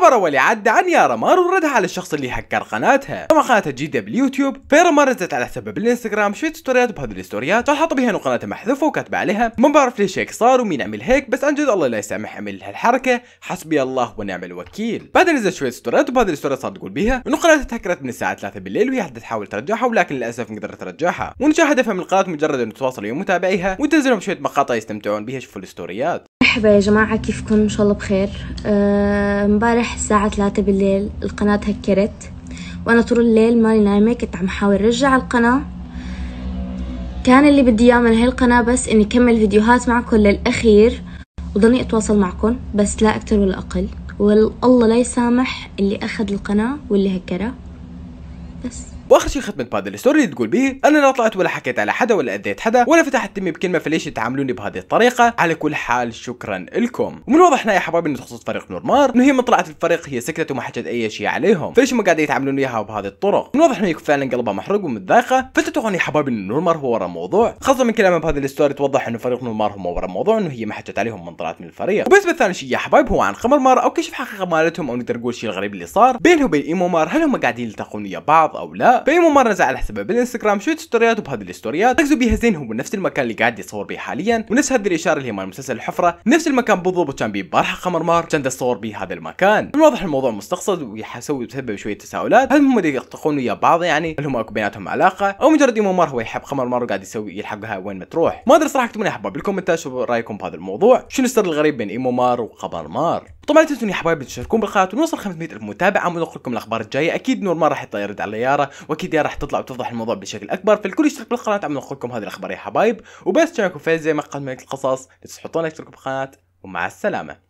خبر أولي عدى عن يارا مارو ردها على الشخص اللي هكر قناتها طبعا قناتها جديدة باليوتيوب فيرا نزلت على سبب الانستغرام شوية ستوريات بهذه الستوريات حط بها انه قناتها محذوفة وكاتبة عليها ما بعرف ليش هيك صار ومين عمل هيك بس عن جد الله لا يسامح عمل هالحركة حسبي الله ونعم الوكيل بعدها نزل شوية ستوريات بهذه الستوريات صارت تقول بيها انه قناتها تهكرت من الساعة 3 بالليل وهي تحاول ترجعها ولكن للأسف ما قدرت ترجعها وان هدفها من القناة مجرد انه تواصل متابعيها وتنزل لهم شوية مقاطع يستمتعون بها يشوفوا الستوريات مرحبا يا جماعة كيفكم إن شاء الله بخير امبارح آه، الساعة ثلاثة بالليل القناة هكرت وأنا طول الليل ماني نايمة كنت عم حاول رجع القناة كان اللي بدي إياه من هاي القناة بس إني كمل فيديوهات معكم للأخير وضلني أتواصل معكم بس لا أكتر ولا أقل والله لا يسامح اللي أخذ القناة واللي هكرها بس واخر شيء ختمت بهذا الستوري اللي تقول به انا لا طلعت ولا حكيت على حدا ولا اذيت حدا ولا فتحت تمي بكلمه فليش تعاملوني بهذه الطريقه على كل حال شكرا لكم ومن واضح هنا يا حبايبي انه تخصص فريق نورمار انه هي ما طلعت الفريق هي سكتت وما حكت اي شيء عليهم فليش هم قاعدين يتعاملون وياها بهذه الطرق من واضح انه يكون فعلا قلبها محروق ومتضايقه فتتوقعون يا حبايبي انه نورمار هو ورا الموضوع خاصه من كلامها بهذه الستوري توضح انه فريق نورمار هو ورا الموضوع انه هي ما حكت عليهم من طلعت من الفريق وبالنسبه ثاني شيء يا حبايب هو عن قمر مار او كشف حقيقه مالتهم او نقدر نقول الشيء الغريب اللي صار بينه وبين ايمو مار هل هم قاعدين يلتقون ويا بعض او لا الحياه في ممرز على حسابه بالانستغرام شويه ستوريات وبهذه الستوريات ركزوا بيها زين هو نفس المكان اللي قاعد يصور به حاليا ونفس هذه الاشاره اللي هي مال مسلسل الحفره نفس المكان بالضبط كان بيه بارحه قمر مار كان تصور به هذا المكان الواضح الموضوع مستقصد ويحسوي بسبب شويه تساؤلات هل هم يلتقون ويا بعض يعني هل هم اكو بيناتهم علاقه او مجرد يوم مار هو يحب قمر مار وقاعد يسوي يلحقها وين ما تروح ما ادري صراحه اكتبوا لي احباب بالكومنتات شو رايكم بهذا الموضوع شنو السر الغريب بين ايمو مار وقمر مار طبعا لا تنسون يا حبايبي تشاركون بالقناه ونوصل 500 الف متابعه ونقول لكم الاخبار الجايه اكيد نور ما راح يطير على يارا واكيد يا راح تطلع وتوضح الموضوع بشكل اكبر فالكل يشترك بالقناه عم نقول هذه الاخبار يا حبايب وبس تشاركوا فايز زي ما قدمت القصص لا تنسوا تحطوا لايك بالقناه ومع السلامه